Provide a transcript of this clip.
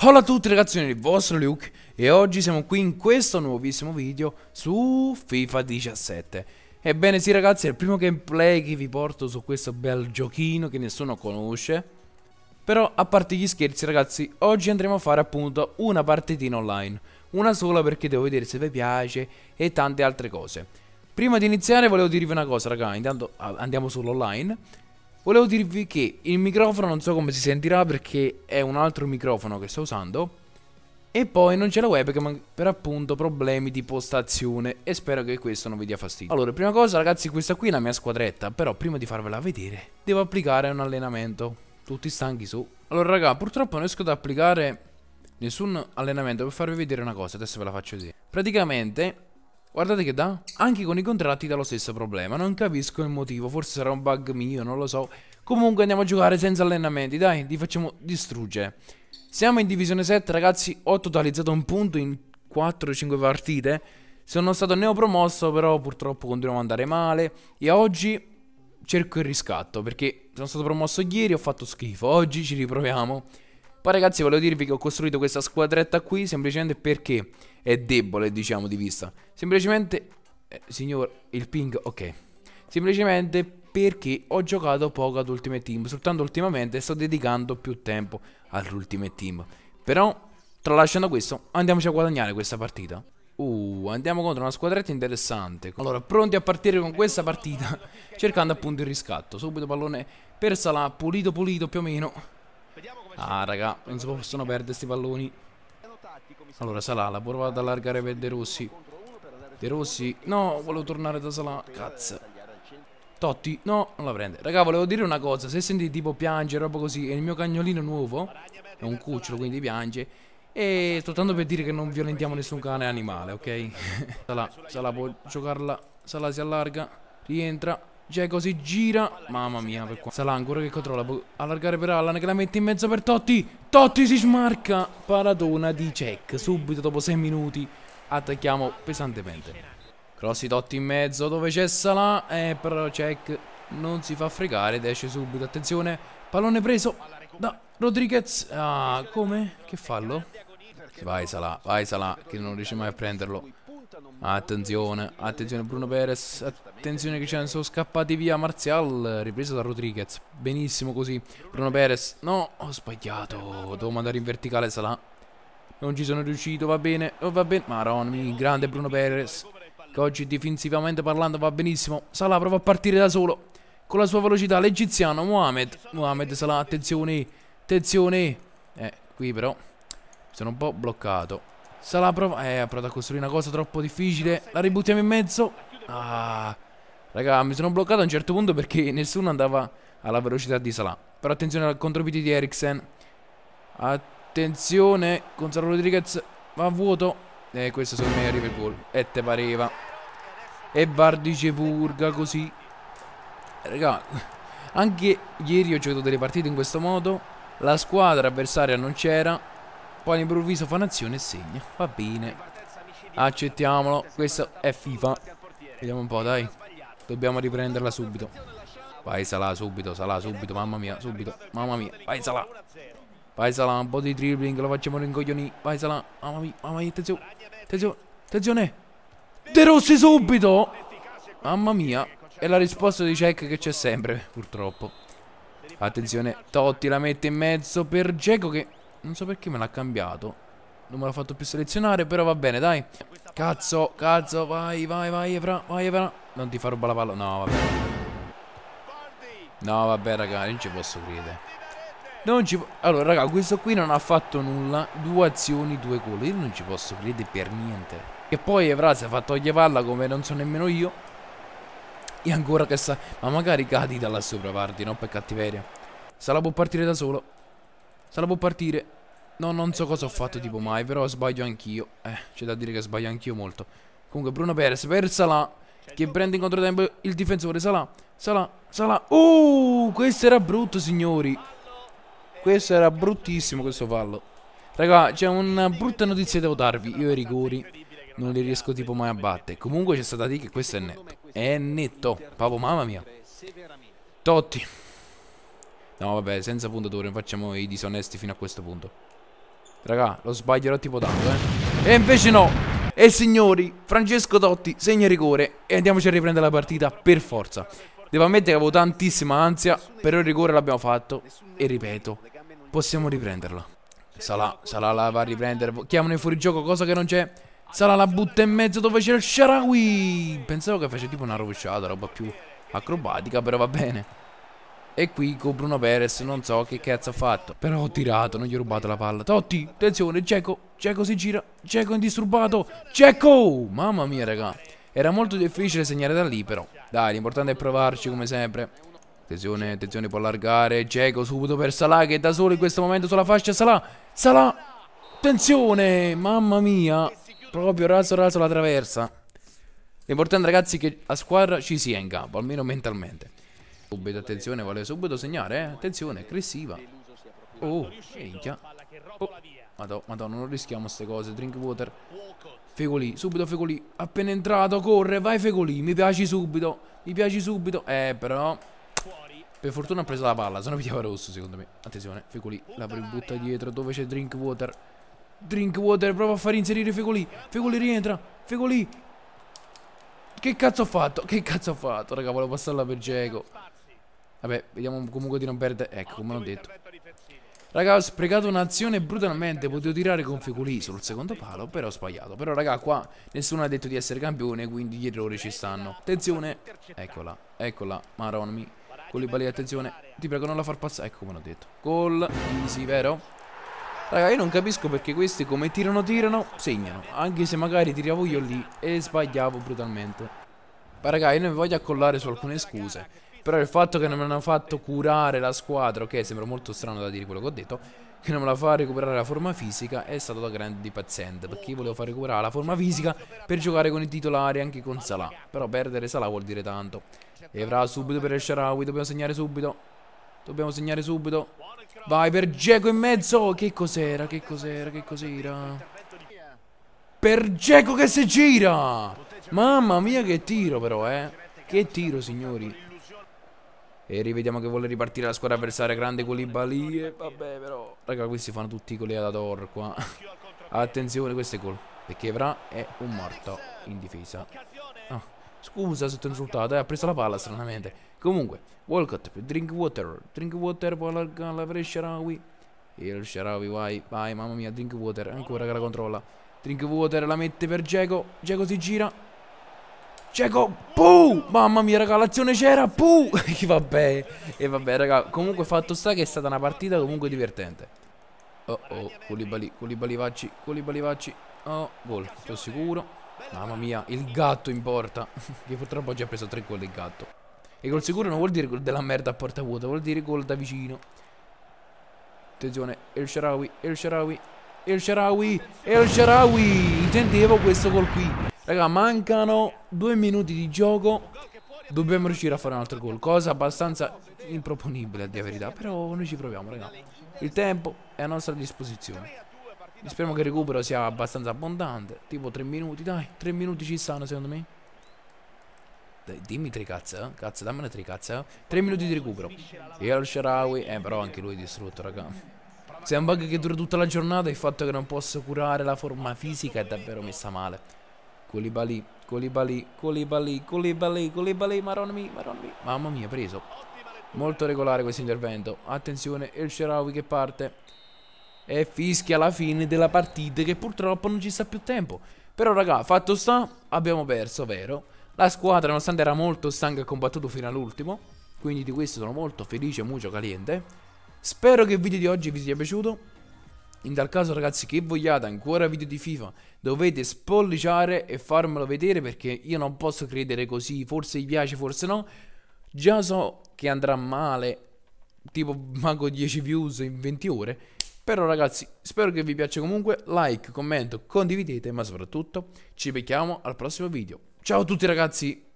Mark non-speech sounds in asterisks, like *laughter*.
Ciao a tutti ragazzi, sono il vostro Luke e oggi siamo qui in questo nuovissimo video su FIFA 17 Ebbene sì ragazzi, è il primo gameplay che vi porto su questo bel giochino che nessuno conosce Però a parte gli scherzi ragazzi, oggi andremo a fare appunto una partitina online Una sola perché devo vedere se vi piace e tante altre cose Prima di iniziare volevo dirvi una cosa ragazzi, intanto andiamo sull'online Volevo dirvi che il microfono non so come si sentirà perché è un altro microfono che sto usando. E poi non c'è la webcam per appunto problemi di postazione e spero che questo non vi dia fastidio. Allora, prima cosa ragazzi, questa qui è la mia squadretta, però prima di farvela vedere devo applicare un allenamento. Tutti stanchi su. Allora raga, purtroppo non riesco ad applicare nessun allenamento per farvi vedere una cosa, adesso ve la faccio vedere. Praticamente Guardate che da, anche con i contratti dà lo stesso problema, non capisco il motivo, forse sarà un bug mio, non lo so. Comunque andiamo a giocare senza allenamenti, dai, li facciamo distruggere. Siamo in divisione 7 ragazzi, ho totalizzato un punto in 4-5 partite. Sono stato neopromosso però purtroppo continuiamo ad andare male e oggi cerco il riscatto perché sono stato promosso ieri, ho fatto schifo, oggi ci riproviamo. Poi ragazzi volevo dirvi che ho costruito questa squadretta qui semplicemente perché è debole, diciamo, di vista. Semplicemente, eh, signor, il ping, ok. Semplicemente perché ho giocato poco ad Ultimate Team, soltanto ultimamente sto dedicando più tempo all'Ultimate Team. Però, tralasciando questo, andiamoci a guadagnare questa partita. Uh, andiamo contro una squadretta interessante. Allora, pronti a partire con questa partita, *laughs* cercando appunto il riscatto. Subito pallone per Salah, pulito pulito più o meno. Ah, raga, non si possono perdere questi palloni. Allora Salah la prova ad allargare per De Rossi. De Rossi, no, volevo tornare da Salah Cazzo. Totti, no, non la prende. Raga, volevo dire una cosa, se senti tipo piangere, roba così, e il mio cagnolino nuovo, è un cucciolo, quindi piange, e sto tanto per dire che non violentiamo nessun cane animale, ok? *laughs* Salah Salah può giocarla, Salah si allarga, rientra, Dzeko si gira. Mamma mia, per qua. Salah ancora che controlla. allargare per Allan che la mette in mezzo per Totti. Totti si smarca. Paradona di check. Subito dopo 6 minuti attacchiamo pesantemente. Crossi Totti in mezzo dove c'è Salah. Eh, però check non si fa fregare ed esce subito. Attenzione. Pallone preso da Rodriguez. Ah, come? Che fallo? Vai Salah, vai Salah che non riesce mai a prenderlo. Attenzione, attenzione Bruno Perez, attenzione che ce ne sono scappati via Marzial, ripreso da Rodriguez, benissimo così, Bruno Perez, no, ho sbagliato, devo mandare in verticale Salah, non ci sono riuscito, va bene, oh, va bene, maronna, grande Bruno Perez, che oggi difensivamente parlando va benissimo, Salah prova a partire da solo, con la sua velocità, l'egiziano Mohamed, Mohamed Salah, attenzione, attenzione, eh, qui però, sono un po' bloccato, Sala prova. Eh, ha provato a costruire una cosa troppo difficile. La ributtiamo in mezzo. Ah. Raga, mi sono bloccato a un certo punto perché nessuno andava alla velocità di Salah. Però attenzione al contropiede di Eriksen. Attenzione, Gonzalo Rodriguez va a vuoto. E eh, questo secondo me arriva il gol. E te pareva. E Bardice Purga così. Raga, anche ieri ho giocato delle partite in questo modo. La squadra avversaria non c'era. Poi all'improvviso fa un'azione e segna. Va bene. Accettiamolo. Questo è FIFA. Vediamo un po', dai. Dobbiamo riprenderla subito. Vai Salah subito, Salah subito, mamma mia, subito. Mamma mia, vai Salah. Vai Salah, un po' di dribbling, lo facciamo rincoglioni. Vai Salah, mamma mia, mamma mia, attenzione. Attenzione, attenzione. De Rossi subito. Mamma mia, è la risposta di Cech che c'è sempre, purtroppo. Attenzione, Totti la mette in mezzo per Geco che non so perché me l'ha cambiato non me l'ha fatto più selezionare, però va bene, dai. Cazzo, cazzo, vai, vai, vai, Evra, vai, Evra. Non ti fa rubare la palla. No, vabbè. No, vabbè, raga, non ci posso credere. Non ci Allora, raga, questo qui non ha fatto nulla. Due azioni, due gol. Io non ci posso credere per niente. E poi Evra si è fatto togliere palla come non so nemmeno io. E ancora che sta... Ma magari cadi da là sopra, Vardi, no? Per cattiveria. Se la può partire da solo. Se la può partire. No, non so cosa ho fatto tipo mai, però sbaglio anch'io. Eh, c'è da dire che sbaglio anch'io molto. Comunque Bruno Perez per Salah che prende in controtempo il difensore Salah, Salah, Salah. Uh, questo era brutto, signori. Questo era bruttissimo questo fallo. Raga, c'è una brutta notizia devo darvi. Io i rigori non li riesco tipo mai a battere. Comunque c'è stata di che questo è netto. È netto. Papo, mamma mia. Totti. No, vabbè, senza puntatore, non facciamo i disonesti fino a questo punto. Raga, lo sbaglierò tipo tanto, eh. E invece no. E signori, Francesco Totti segna il rigore e andiamoci a riprendere la partita per forza. Devo ammettere che avevo tantissima ansia, però il rigore l'abbiamo fatto e ripeto, possiamo riprenderla. Salah, Salah la va a riprendere, chiamano in fuorigioco, cosa che non c'è. Salah la butta in mezzo dove c'è il Sharawi. Pensavo che faceva tipo una rovesciata, roba più acrobatica, però va bene. E qui con Bruno Perez non so che cazzo ha fatto. Però ho tirato, non gli ho rubato la palla. Totti, attenzione, Cieco, Cieco si gira, Cieco indisturbato, Cieco! Mamma mia raga, era molto difficile segnare da lì però. Dai, l'importante è provarci come sempre. Attenzione, attenzione, può allargare, Cieco subito per Salah che è da solo in questo momento sulla fascia, Salah, Salah, attenzione, mamma mia, proprio raso raso la traversa. L'importante ragazzi è che la squadra ci sia in campo, almeno mentalmente. Subito, attenzione, vuole subito segnare, eh. Attenzione, aggressiva. Oh, minchia. Oh, madonna, madonna, non rischiamo queste cose. Drinkwater. Fegoli, subito Fegoli. Appena entrato, corre, vai Fegoli. Mi piaci subito. Mi piaci subito. Eh, però... Per fortuna ha preso la palla, se no pigliava rosso secondo me. Attenzione, Fegoli la butta dietro dove c'è Drinkwater. Drinkwater prova a far inserire Fegoli. Fegoli rientra. Fegoli. Che cazzo ho fatto? Che cazzo ho fatto? Raga, volevo passarla per Geco. Vabbè, vediamo comunque di non perdere. Ecco, come l'ho detto. Raga, ho sprecato un'azione brutalmente. Potevo tirare con Feculi sul secondo palo, però ho sbagliato. Però, raga, qua nessuno ha detto di essere campione, quindi gli errori ci stanno. Attenzione. Eccola, eccola. Maronmi. Colibali, attenzione. Ti prego, non la far passare. Ecco come l'ho detto. Gol. Easy, vero? Raga, io non capisco perché questi come tirano, tirano, segnano. Anche se magari tiravo io lì e sbagliavo brutalmente. Ma raga, io non mi voglio accollare su alcune scuse. Però il fatto che non me l'hanno fatto curare la squadra, ok, sembra molto strano da dire quello che ho detto, che non me la fa recuperare la forma fisica è stato da grande paziente, perché io volevo far recuperare la forma fisica per giocare con i titolari anche con Salah. Però perdere Salah vuol dire tanto. Evra subito per Esharawi, dobbiamo segnare subito. Dobbiamo segnare subito. Vai per Geco in mezzo. Che cos'era? Che cos'era? Che cos'era? Per Geco che si gira. Mamma mia che tiro però, eh. Che tiro, signori. E rivediamo che vuole ripartire la squadra avversaria. Grande con Colibali. E vabbè, però. Raga, questi fanno tutti i gol da Tor qua. *laughs* Attenzione, questo è gol. Perché Evra è un morto in difesa. Ah, scusa se ti ho insultato. Eh, ha preso la palla stranamente. Comunque, Walcott water. Drink water, può allargare la per E Il Sharawi, vai, vai, mamma mia. drink water, ancora che la controlla. Drink water, la mette per Jago. Jago si gira. Cieco, cioè, puh! Mamma mia, raga, l'azione c'era, puh! *laughs* E vabbè, e vabbè, raga, comunque fatto sta che è stata una partita comunque divertente. Oh, oh, Colibali, Colibali vacci, Colibali vacci. Oh, gol, sono sicuro. Mamma mia, il gatto in porta. *laughs* che purtroppo oggi ha preso tre gol il gatto. E gol sicuro non vuol dire gol della merda a porta vuota, vuol dire gol da vicino. Attenzione, El Sharawi, El Sharawi, El Sharawi, El Sharawi. Intendevo questo gol qui. Raga, mancano due minuti di gioco. Dobbiamo riuscire a fare un altro gol. Cosa abbastanza improponibile, a dire la verità. Però noi ci proviamo, raga. Il tempo è a nostra disposizione. Speriamo che il recupero sia abbastanza abbondante. Tipo tre minuti, dai. Tre minuti ci stanno, secondo me. Dai, dimmi 3 cazzo, eh? Cazzo, dammene 3 cazzo, eh? minuti di recupero. E al Sharawi, eh, però anche lui è distrutto, raga. Se è un bug che dura tutta la giornata, il fatto che non posso curare la forma fisica è davvero messa male. Colibali, Colibali, Colibali, Colibali, Colibali, Maronmi, Maronmi. Mamma mia, preso. Molto regolare questo intervento. Attenzione, El Sharawi che parte. E fischia la fine della partita che purtroppo non ci sta più tempo. Però raga, fatto sta, abbiamo perso, vero? La squadra, nonostante era molto stanca, ha combattuto fino all'ultimo. Quindi di questo sono molto felice, molto caliente. Spero che il video di oggi vi sia piaciuto. In tal caso ragazzi che vogliate ancora video di FIFA dovete spolliciare e farmelo vedere perché io non posso credere così, forse gli piace, forse no. Già so che andrà male, tipo manco 10 views in 20 ore. Però ragazzi spero che vi piaccia comunque, like, commento, condividete ma soprattutto ci becchiamo al prossimo video. Ciao a tutti ragazzi!